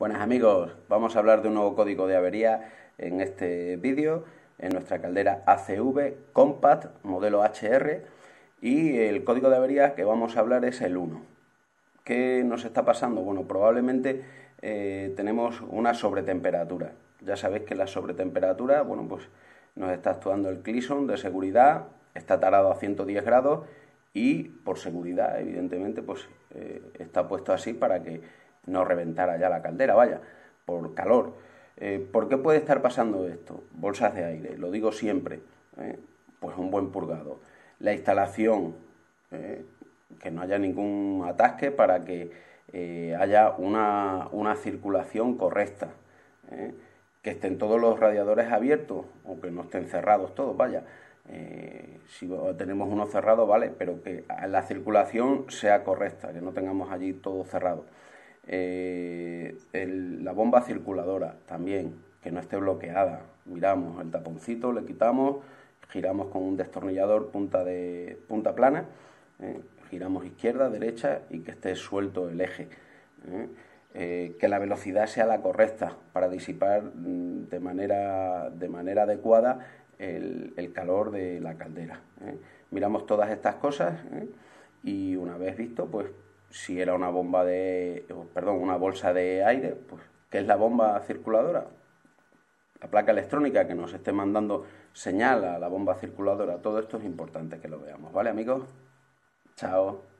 Buenas amigos, vamos a hablar de un nuevo código de avería en este vídeo, en nuestra caldera ACV Compact modelo HR y el código de avería que vamos a hablar es el 1. ¿Qué nos está pasando? Bueno, probablemente eh, tenemos una sobretemperatura. Ya sabéis que la sobretemperatura, bueno, pues nos está actuando el Clison de seguridad, está tarado a 110 grados y por seguridad, evidentemente, pues eh, está puesto así para que no reventara allá la caldera, vaya, por calor. Eh, ¿Por qué puede estar pasando esto? Bolsas de aire, lo digo siempre, ¿eh? pues un buen purgado. La instalación, ¿eh? que no haya ningún atasque para que haya una, circulación correcta que estén todos los radiadores abiertos o que no estén cerrados todos, vaya. si tenemos uno cerrado, vale, pero que la circulación sea correcta, que no tengamos allí todo cerrado. Eh, la bomba circuladora también, que no esté bloqueada. Miramos el taponcito, le quitamos, giramos con un destornillador punta, de, punta plana, eh, giramos izquierda, derecha y que esté suelto el eje. Eh. que la velocidad sea la correcta para disipar mm, de manera, de manera adecuada el calor de la caldera. Miramos todas estas cosas y una vez visto, pues si era una bomba de, perdón, una bolsa de aire, pues, ¿qué es la bomba circuladora? La placa electrónica que nos esté mandando señal a la bomba circuladora, todo esto es importante que lo veamos, ¿vale amigos? Chao.